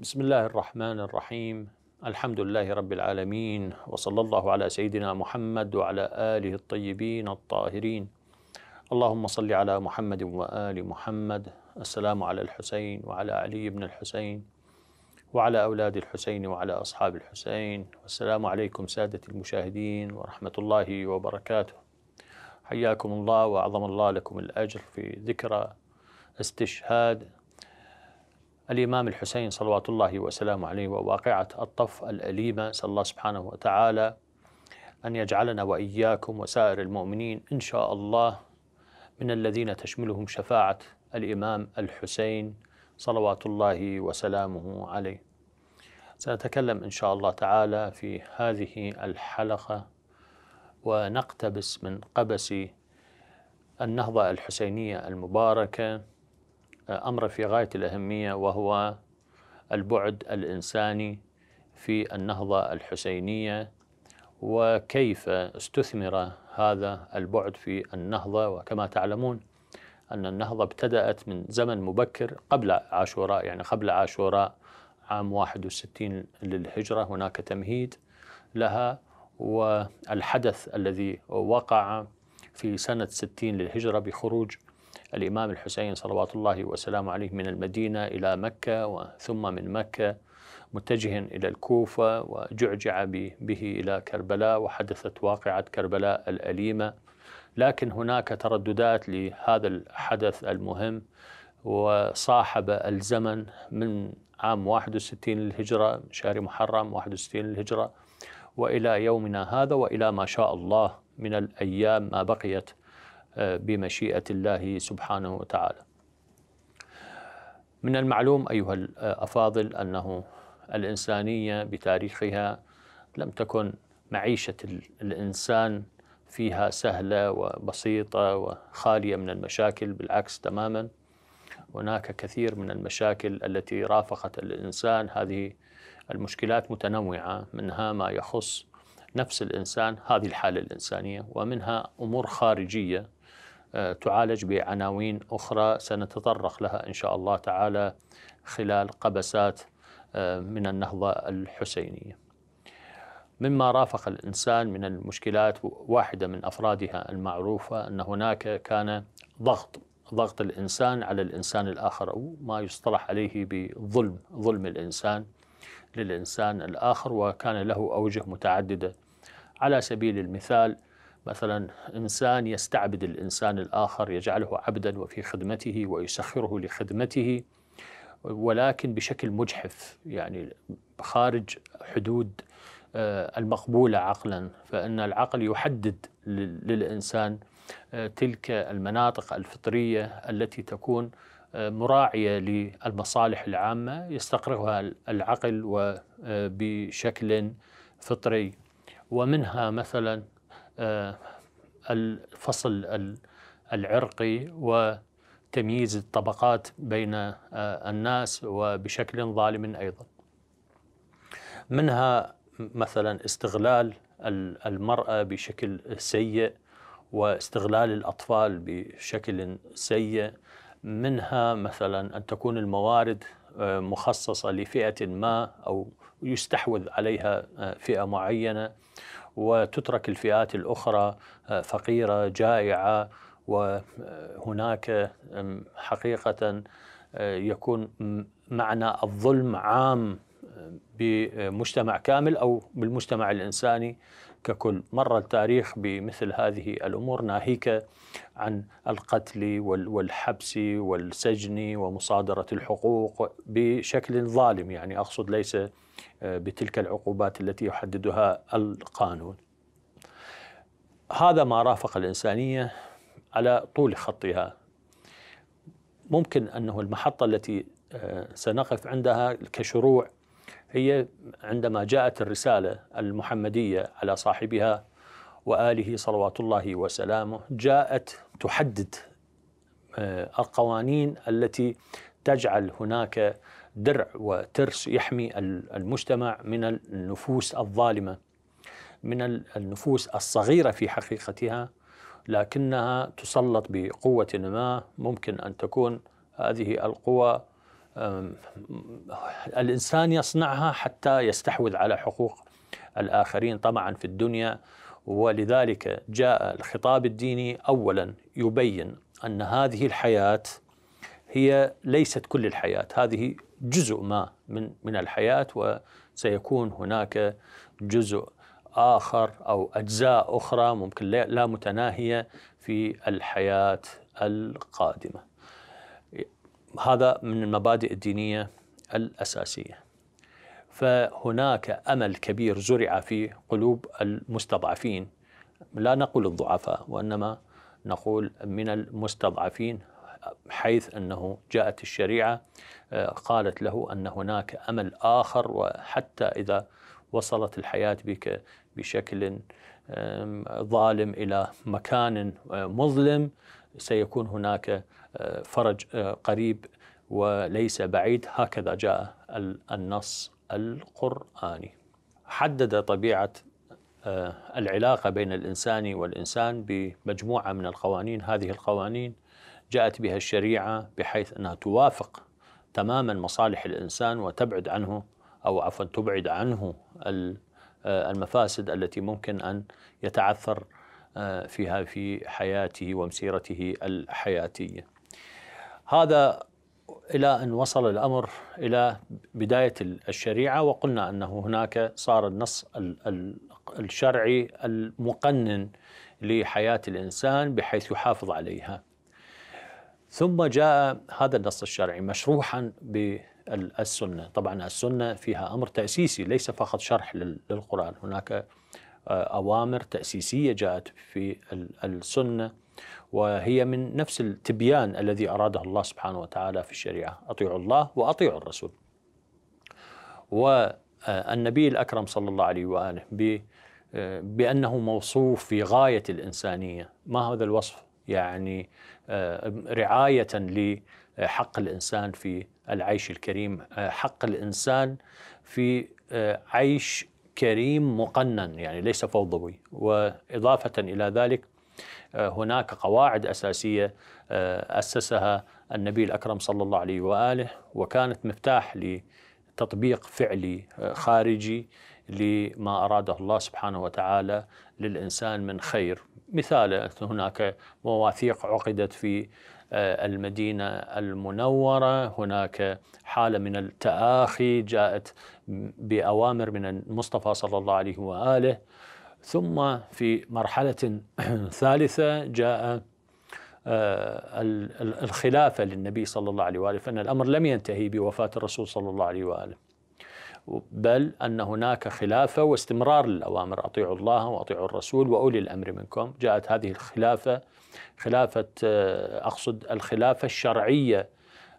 بسم الله الرحمن الرحيم الحمد لله رب العالمين وصلى الله على سيدنا محمد وعلى اله الطيبين الطاهرين اللهم صل على محمد وال محمد السلام على الحسين وعلى علي بن الحسين وعلى اولاد الحسين وعلى اصحاب الحسين والسلام عليكم ساده المشاهدين ورحمه الله وبركاته حياكم الله واعظم الله لكم الاجر في ذكرى استشهاد الإمام الحسين صلوات الله وسلامه عليه وواقعة الطف الأليمة سأل الله سبحانه وتعالى أن يجعلنا وإياكم وسائر المؤمنين إن شاء الله من الذين تشملهم شفاعة الإمام الحسين صلوات الله وسلامه عليه سنتكلم إن شاء الله تعالى في هذه الحلقة ونقتبس من قبس النهضة الحسينية المباركة امر في غايه الاهميه وهو البعد الانساني في النهضه الحسينيه وكيف استثمر هذا البعد في النهضه وكما تعلمون ان النهضه ابتدات من زمن مبكر قبل عاشوراء يعني قبل عاشوراء عام 61 للهجره هناك تمهيد لها والحدث الذي وقع في سنه 60 للهجره بخروج الإمام الحسين صلوات الله وسلامه عليه من المدينة إلى مكة وثم من مكة متجها إلى الكوفة وجعجع به إلى كربلاء وحدثت واقعة كربلاء الأليمة لكن هناك ترددات لهذا الحدث المهم وصاحب الزمن من عام 61 للهجرة شهر محرم 61 للهجرة وإلى يومنا هذا وإلى ما شاء الله من الأيام ما بقيت آه، بمشيئة الله سبحانه وتعالى من المعلوم أيها الأفاضل آه، أنه الإنسانية بتاريخها لم تكن معيشة الإنسان فيها سهلة وبسيطة وخالية من المشاكل بالعكس تماما هناك كثير من المشاكل التي رافقت الإنسان هذه المشكلات متنوعة منها ما يخص نفس الإنسان هذه الحالة الإنسانية ومنها أمور خارجية تعالج بعناوين أخرى سنتطرق لها إن شاء الله تعالى خلال قبسات آه، من النهضة الحسينية مما رافق الإنسان من المشكلات واحدة من أفرادها المعروفة أن هناك كان ضغط ضغط الإنسان على الإنسان الآخر أو ما يصطلح عليه بظلم ظلم الإنسان للإنسان الآخر وكان له أوجه متعددة على سبيل المثال مثلا انسان يستعبد الانسان الاخر يجعله عبدا وفي خدمته ويسخره لخدمته ولكن بشكل مجحف يعني خارج حدود آه، المقبوله عقلا فان العقل يحدد للانسان آه، تلك المناطق الفطريه التي تكون آه، مراعيه للمصالح العامه يستقرها العقل وبشكل فطري ومنها مثلا آه، الفصل العرقي وتمييز الطبقات بين آه، الناس وبشكل ظالم ايضا. منها مثلا استغلال المراه بشكل سيء واستغلال الاطفال بشكل سيء منها مثلا ان تكون الموارد آه، مخصصه لفئه ما او يستحوذ عليها فئه معينه وتترك الفئات الأخرى آه، فقيرة جائعة وهناك حقيقة آه، يكون معنى الظلم عام آه، بمجتمع كامل أو بالمجتمع الإنساني ككل مر التاريخ بمثل هذه الأمور ناهيك عن القتل والحبس والسجن ومصادرة الحقوق بشكل ظالم يعني أقصد ليس آه، بتلك العقوبات التي يحددها القانون هذا ما رافق الإنسانية على طول خطها ممكن أنه المحطة التي آه، سنقف عندها كشروع هي عندما جاءت الرسالة المحمدية على صاحبها وآله صلوات الله وسلامه جاءت تحدد آه، القوانين التي تجعل هناك درع وترس يحمي المجتمع من النفوس الظالمة من النفوس الصغيرة في حقيقتها لكنها تسلط بقوة ما ممكن أن تكون هذه القوى الإنسان يصنعها حتى يستحوذ على حقوق الآخرين طمعا في الدنيا ولذلك جاء الخطاب الديني أولا يبين أن هذه الحياة هي ليست كل الحياة هذه جزء ما من من الحياة وسيكون هناك جزء آخر أو أجزاء أخرى ممكن لا متناهية في الحياة القادمة هذا من المبادئ الدينية الأساسية فهناك أمل كبير زرع في قلوب المستضعفين لا نقول الضعفاء وإنما نقول من المستضعفين حيث أنه جاءت الشريعة آه، قالت له أن هناك أمل آخر وحتى إذا وصلت الحياة بك بشكل ظالم إلى مكان آه، مظلم سيكون هناك آه، فرج آه، قريب وليس بعيد هكذا جاء النص القرآني حدد طبيعة آه، العلاقة بين الإنسان والإنسان بمجموعة من القوانين هذه القوانين جاءت بها الشريعة بحيث أنها توافق تماما مصالح الإنسان وتبعد عنه أو عفوا تبعد عنه المفاسد التي ممكن أن يتعثر آه، فيها في حياته ومسيرته الحياتية هذا إلى أن وصل الأمر إلى بداية الشريعة وقلنا أنه هناك صار النص الشرعي المقنن لحياة الإنسان بحيث يحافظ عليها ثم جاء هذا النص الشرعي مشروحا بالسنة طبعا السنة فيها أمر تأسيسي ليس فقط شرح للقرآن هناك آه، أوامر تأسيسية جاءت في السنة وهي من نفس التبيان الذي أراده الله سبحانه وتعالى في الشريعة أطيعوا الله وأطيعوا الرسول والنبي الأكرم صلى الله عليه وآله آه، بأنه موصوف في غاية الإنسانية ما هذا الوصف يعني آه، رعاية لحق الإنسان في العيش الكريم حق الإنسان في عيش كريم مقنن يعني ليس فوضوي وإضافة إلى ذلك آه، هناك قواعد أساسية آه، أسسها النبي الأكرم صلى الله عليه وآله وكانت مفتاح لتطبيق فعلي آه، خارجي لما أراده الله سبحانه وتعالى للإنسان من خير مثال هناك مواثيق عقدت في آه، المدينه المنوره، هناك حاله من التآخي جاءت باوامر من المصطفى صلى الله عليه واله، ثم في مرحله ثالثه جاء آه، الخلافه للنبي صلى الله عليه واله، فان الامر لم ينتهي بوفاه الرسول صلى الله عليه واله. بل أن هناك خلافة واستمرار للأوامر أطيعوا الله وأطيعوا الرسول وأولي الأمر منكم جاءت هذه الخلافة خلافة آه، أقصد الخلافة الشرعية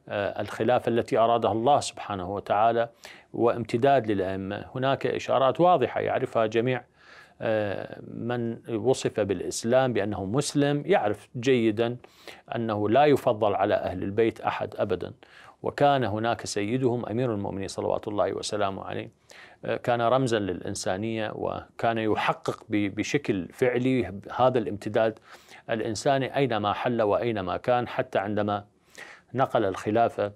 آه، الخلافة التي أرادها الله سبحانه وتعالى وامتداد للأئمة هناك إشارات واضحة يعرفها جميع آه، من وصف بالاسلام بانه مسلم يعرف جيدا انه لا يفضل على اهل البيت احد ابدا وكان هناك سيدهم امير المؤمنين صلوات الله وسلامه عليه آه، كان رمزا للانسانيه وكان يحقق بشكل فعلي هذا الامتداد الانساني اينما حل واينما كان حتى عندما نقل الخلافه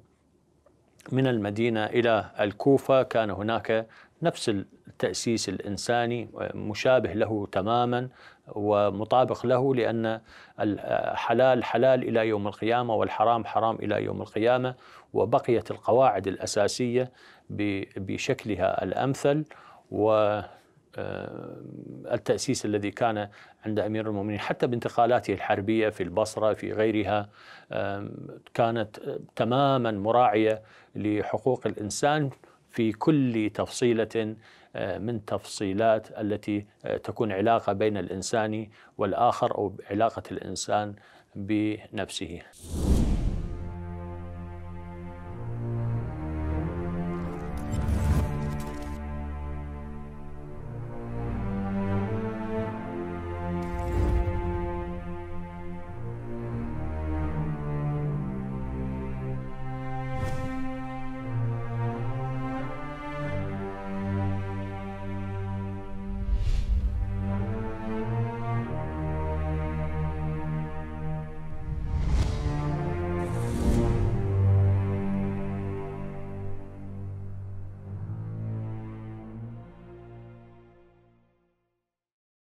من المدينه الى الكوفه كان هناك نفس التأسيس الإنساني آه، مشابه له تماما ومطابق له لأن الحلال آه، حلال إلى يوم القيامة والحرام حرام إلى يوم القيامة وبقيت القواعد الأساسية بشكلها الأمثل و آه، التأسيس الذي كان عند أمير المؤمنين حتى بانتقالاته الحربية في البصرة في غيرها كانت تماما مراعية لحقوق الإنسان في كل تفصيلة من تفصيلات التي آه، تكون علاقة بين الإنسان والآخر أو علاقة الإنسان بنفسه